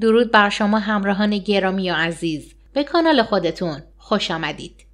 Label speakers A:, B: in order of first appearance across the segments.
A: درود بر شما همراهان گرامی و عزیز به کانال خودتون خوش آمدید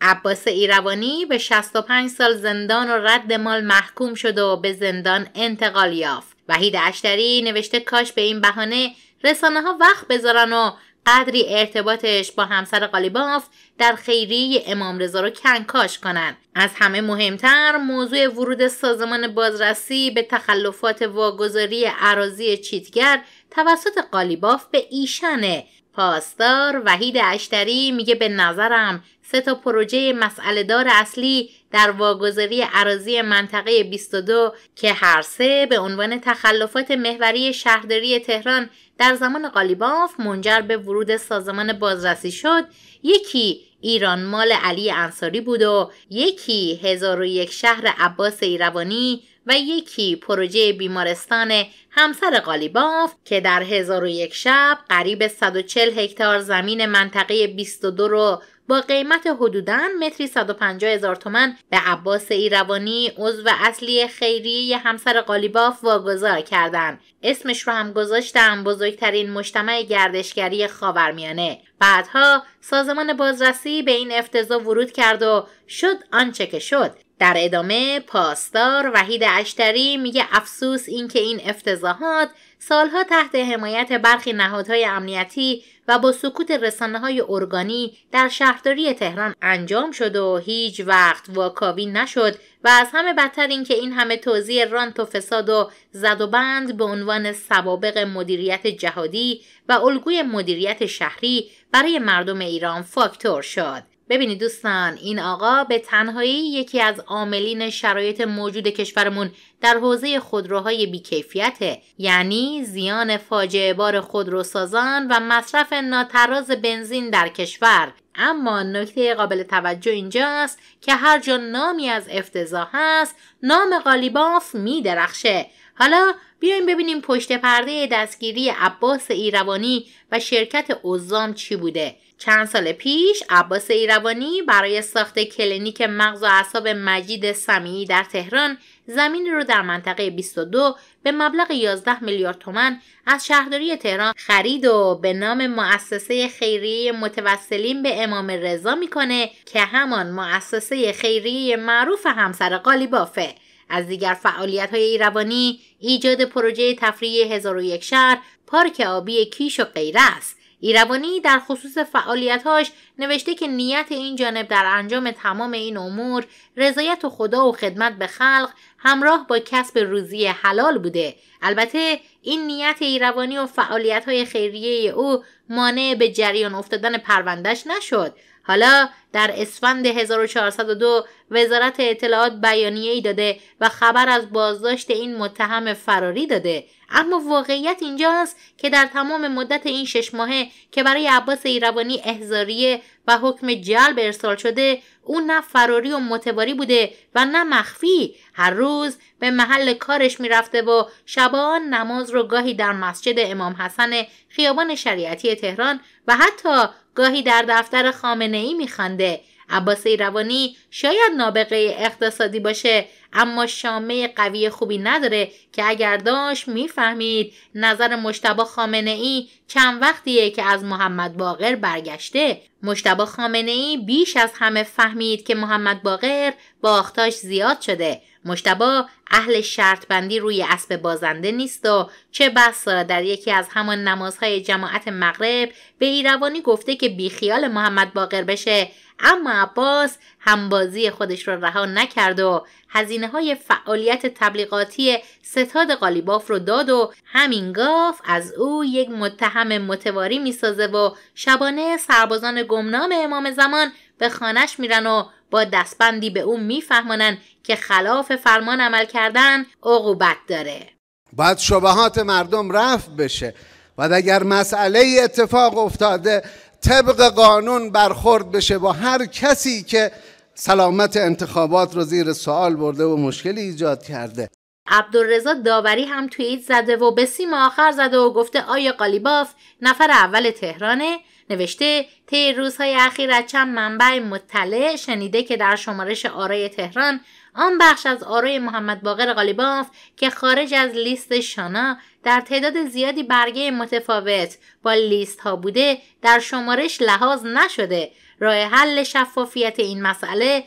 A: عباس ایروانی به 65 سال زندان و رد مال محکوم شد و به زندان انتقال یافت وحید اشتری نوشته کاش به این بهانه رسانه ها وقت بذارن و قدری ارتباطش با همسر قالیباف در خیریه امام رضا رو کنکاش کنند از همه مهمتر موضوع ورود سازمان بازرسی به تخلفات واگذاری عراضی چیتگر توسط قالیباف به ایشانه پاسدار وحید اشتری میگه به نظرم سه تا پروژه مسئله دار اصلی در واگذاری عراضی منطقه 22 که هر سه به عنوان تخلفات محوری شهرداری تهران در زمان قالیباف منجر به ورود سازمان بازرسی شد یکی ایران مال علی انصاری بود و یکی هزار و یک شهر عباس ایروانی و یکی پروژه بیمارستان همسر قالیباف که در یک شب قریب 140 هکتار زمین منطقه 22 رو با قیمت حدوداً متری 150 هزار تومن به عباس ایروانی عضو اصلی خیریه همسر قالیباف واگذار کردند. اسمش رو هم گذاشتم بزرگترین مجتمع گردشگری خاورمیانه. بعدها سازمان بازرسی به این افتضاح ورود کرد و شد آنچه که شد. در ادامه پاسدار وحید اشتری میگه افسوس اینکه این افتضاحات سالها تحت حمایت برخی نهادهای امنیتی و با سکوت رسانه های ارگانی در شهرداری تهران انجام شد و هیچ وقت واکاوی نشد و از همه بدتر اینکه این همه توضیح رانت و فساد و زد و بند به عنوان سوابق مدیریت جهادی و الگوی مدیریت شهری برای مردم ایران فاکتور شد. ببینید دوستان این آقا به تنهایی یکی از عاملین شرایط موجود کشورمون در حوزه خودروهای بیکیفیته یعنی زیان فاجعه بار خودروسازان و مصرف ناتراز بنزین در کشور اما نکته قابل توجه اینجاست که هر جا نامی از افتضاح هست نام قالیباف میدرخشه. حالا بیایم ببینیم پشت پرده دستگیری عباس ایروانی و شرکت اوزام چی بوده چند سال پیش عباس ایروانی برای ساخت کلینیک مغز و اعصاب مجید سمیعی در تهران زمین رو در منطقه 22 به مبلغ 11 میلیارد تومن از شهرداری تهران خرید و به نام مؤسسه خیریه متوسلین به امام رضا میکنه که همان مؤسسه خیریه معروف همسر قالیبافه از دیگر فعالیت های روانی ایجاد پروژه تفریحی 1001 شهر پارک آبی کیش و غیره است ایروانی در خصوص فعالیتهاش نوشته که نیت این جانب در انجام تمام این امور رضایت و خدا و خدمت به خلق همراه با کسب روزی حلال بوده البته این نیت ایروانی و فعالیت های خیریه او مانع به جریان افتادن پروندش نشد حالا در اسفند 1402 وزارت اطلاعات بیانیه ای داده و خبر از بازداشت این متهم فراری داده اما واقعیت اینجاست که در تمام مدت این شش ماهه که برای عباس ایروانی احزاریه و حکم جلب ارسال شده او نه فراری و متواری بوده و نه مخفی هر روز به محل کارش میرفته و شبان نماز رو گاهی در مسجد امام حسن خیابان شریعتی تهران و حتی گاهی در دفتر خامنه ای میخوانده عباس روانی شاید نابغه اقتصادی باشه اما شامه قوی خوبی نداره که اگر داشت میفهمید نظر مشتبا خامنه ای چند وقتیه که از محمد باقر برگشته مشتبا خامنه ای بیش از همه فهمید که محمد باقر باختاش زیاد شده مشتبا اهل شرط بندی روی اسب بازنده نیست و چه بسا در یکی از همان نمازهای جماعت مغرب به ایروانی گفته که بیخیال محمد باقر بشه اما عباس همبازی خودش را رها نکرد و هزینه های فعالیت تبلیغاتی ستاد قالیباف رو داد و همین گاف از او یک متهم متواری میسازه و شبانه سربازان گمنام امام زمان به خانش میرن و با دستبندی به اون میفهمانند که خلاف فرمان عمل کردن عقوبت داره باید شبهات مردم رفت بشه و اگر مسئله اتفاق افتاده طبق قانون برخورد بشه با هر کسی که سلامت انتخابات رو زیر سوال برده و مشکلی ایجاد کرده عبدالرضا داوری هم توییت زده و به سیم آخر زده و گفته آیا قالیباف نفر اول تهرانه نوشته طی روزهای اخیر از چند منبع مطلع شنیده که در شمارش آرای تهران آن بخش از آرای محمد باقر غالیباف که خارج از لیست شانا در تعداد زیادی برگه متفاوت با لیست ها بوده در شمارش لحاظ نشده راه حل شفافیت این مسئله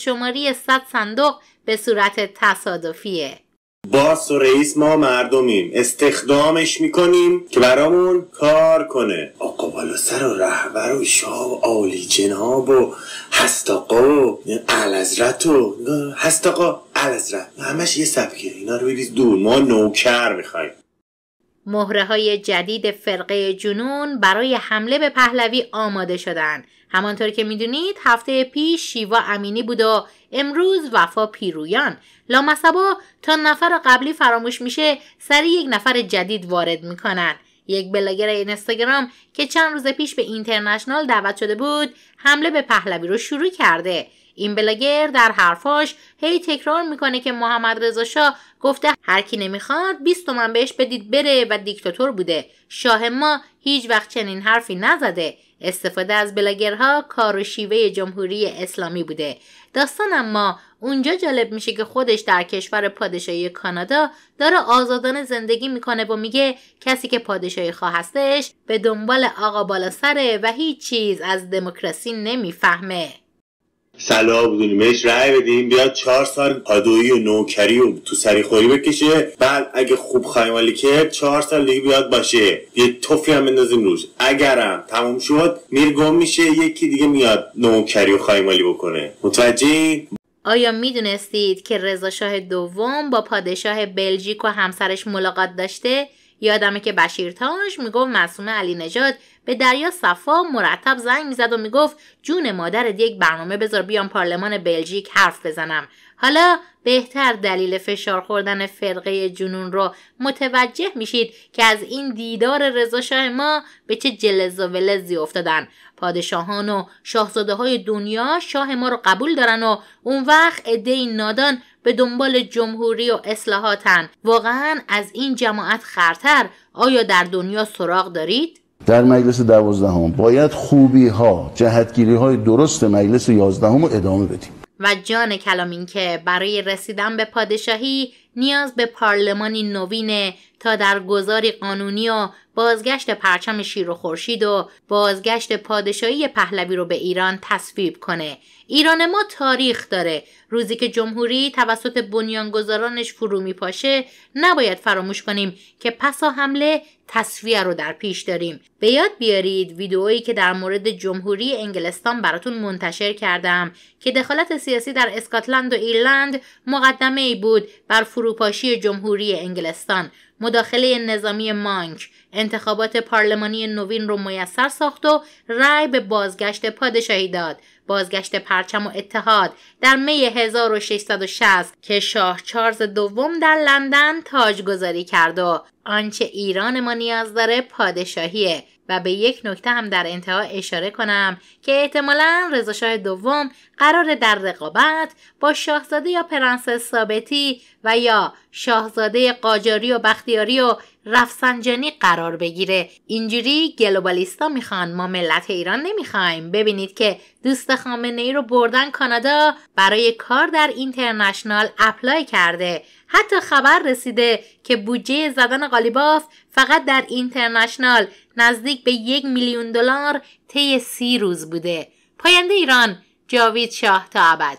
A: شماری صد صندوق به صورت تصادفیه باس و رئیس ما مردمیم استخدامش میکنیم که برامون کار کنه آقا بالا سر و رهبر و شاه و عالی جناب و هستاقا و علزرت و هستاقا علزرت همش یه سبکه اینا رو دور ما نوکر میخوایم مهره های جدید فرقه جنون برای حمله به پهلوی آماده شدند همانطور که میدونید هفته پیش شیوا امینی بود و امروز وفا پیرویان. لامصبا تا نفر قبلی فراموش میشه سری یک نفر جدید وارد میکنن. یک بلاگر اینستاگرام که چند روز پیش به اینترنشنال دعوت شده بود حمله به پهلوی رو شروع کرده این بلاگر در حرفاش هی تکرار میکنه که محمد رضا شاه گفته هر کی نمیخواد 20 تومن بهش بدید بره و دیکتاتور بوده شاه ما هیچ وقت چنین حرفی نزده استفاده از بلاگرها کار و شیوه جمهوری اسلامی بوده داستان اما اونجا جالب میشه که خودش در کشور پادشاهی کانادا داره آزادانه زندگی میکنه و میگه کسی که پادشاهی خواهستش به دنبال آقا بالا سره و هیچ چیز از دموکراسی نمیفهمه سلام بدونی بهش رأی بدیم بیاد چهار سال پادویی و نوکری و تو سری خوری بکشه بعد اگه خوب خایمالی که چهار سال دیگه بیاد باشه یه توفی هم بندازیم روش اگرم تموم شد میر گم میشه یکی دیگه میاد نوکری و خایمالی بکنه متوجه آیا میدونستید که رضا شاه دوم با پادشاه بلژیک و همسرش ملاقات داشته یادمه که بشیر تانش میگفت مسوم علی نجات به دریا صفا مرتب زنگ میزد و میگفت جون مادرت یک برنامه بذار بیام پارلمان بلژیک حرف بزنم حالا بهتر دلیل فشار خوردن فرقه جنون رو متوجه میشید که از این دیدار رضا ما به چه جلز و ولزی افتادن پادشاهان و شاهزاده های دنیا شاه ما رو قبول دارن و اون وقت عده نادان به دنبال جمهوری و اصلاحاتن واقعا از این جماعت خرتر آیا در دنیا سراغ دارید؟ در مجلس دوازدهم باید خوبی ها جهتگیری های درست مجلس یازدهم رو ادامه بدیم و جان کلامین که برای رسیدن به پادشاهی نیاز به پارلمانی نوینه تا در گذاری قانونی و بازگشت پرچم شیر و خورشید و بازگشت پادشاهی پهلوی رو به ایران تصویب کنه ایران ما تاریخ داره روزی که جمهوری توسط بنیانگذارانش فرو میپاشه نباید فراموش کنیم که پسا حمله تصویه رو در پیش داریم به یاد بیارید ویدئویی که در مورد جمهوری انگلستان براتون منتشر کردم که دخالت سیاسی در اسکاتلند و ایرلند مقدمه ای بود بر فرو فروپاشی جمهوری انگلستان، مداخله نظامی مانک، انتخابات پارلمانی نوین رو میسر ساخت و رأی به بازگشت پادشاهی داد، بازگشت پرچم و اتحاد در می 1660 که شاه چارلز دوم در لندن تاج گذاری کرد و آنچه ایران ما نیاز داره پادشاهیه و به یک نکته هم در انتها اشاره کنم که احتمالا رضاشاه دوم قرار در رقابت با شاهزاده یا پرنسس ثابتی و یا شاهزاده قاجاری و بختیاری و رفسنجانی قرار بگیره اینجوری گلوبالیستا میخوان ما ملت ایران نمیخوایم ببینید که دوست خامنه ای رو بردن کانادا برای کار در اینترنشنال اپلای کرده حتی خبر رسیده که بودجه زدن قالیباف فقط در اینترنشنال نزدیک به یک میلیون دلار طی سی روز بوده پاینده ایران جاوید شاه تا ابد